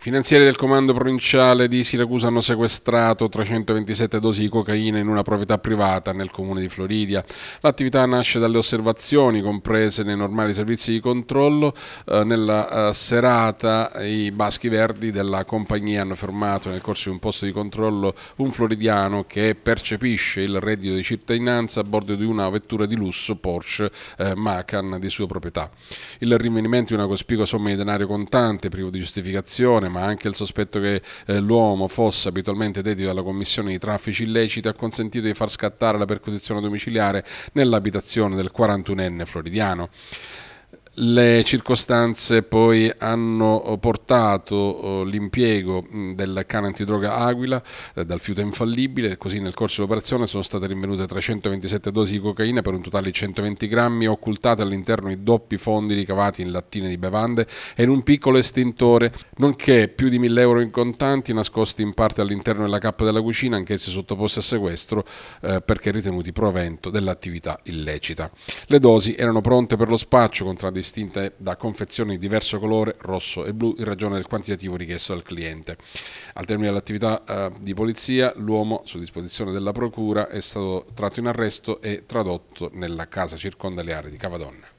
Finanzieri del comando provinciale di Siracusa hanno sequestrato 327 dosi di cocaina in una proprietà privata nel comune di Floridia. L'attività nasce dalle osservazioni comprese nei normali servizi di controllo. Eh, nella eh, serata i baschi verdi della compagnia hanno fermato nel corso di un posto di controllo un floridiano che percepisce il reddito di cittadinanza a bordo di una vettura di lusso Porsche eh, Macan di sua proprietà. Il rinvenimento di una cospicua somma di denaro contante privo di giustificazione corruzione, ma anche il sospetto che eh, l'uomo fosse abitualmente dedito alla commissione di traffici illeciti, ha consentito di far scattare la perquisizione domiciliare nell'abitazione del 41enne floridiano. Le circostanze poi hanno eh, portato eh, l'impiego mm, del cane antidroga Aquila eh, dal fiuto infallibile, così nel corso dell'operazione sono state rinvenute 327 dosi di cocaina per un totale di 120 grammi, occultate all'interno di doppi fondi ricavati in lattine di bevande e in un piccolo estintore, nonché più di 1000 euro in contanti nascosti in parte all'interno della cappa della cucina, anch'essi sottoposti a sequestro eh, perché ritenuti provento dell'attività illecita. Le dosi erano pronte per lo spaccio, contraddizione distinte da confezioni di diverso colore, rosso e blu, in ragione del quantitativo richiesto dal cliente. Al termine dell'attività eh, di polizia, l'uomo, su disposizione della procura, è stato tratto in arresto e tradotto nella casa circonda di Cavadonna.